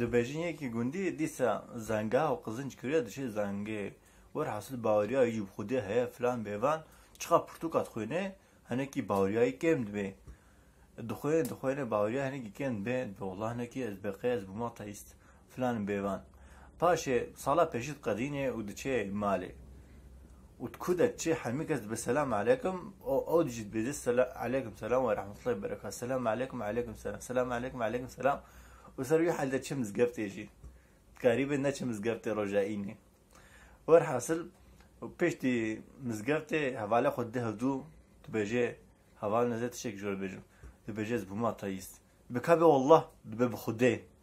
dibêjin yekî gundî dîsa zengeha û qizin çikiriya dişê zengê werhasil baweriya jî bi xwedê heye filan bêvan çiqa pirtûka dixwêne hinekî baweriyayê kêm dibe dixwêne dixwêne baweriya hinekî kêm dibe dibe wela hinekî ez beqê ez bûma teîst filan bêvan paşê sala pêşî diqedîne û diçe malê û ku de çi hemî kes dibe selam alekum ew dijî dibêje alekum selam ve rehmetullahi berekat selam alekum alekum selam selam alekum alekum selam وسروي حال دا چه مزگفته جی تقریبا نه چه مزگفته رجعینه ور حاصل پشتی مزگفته حواله خود ده دو تبجه حواله نزد شک جور بجم تبجه زبوما تایست بکابه الله دبه بخوده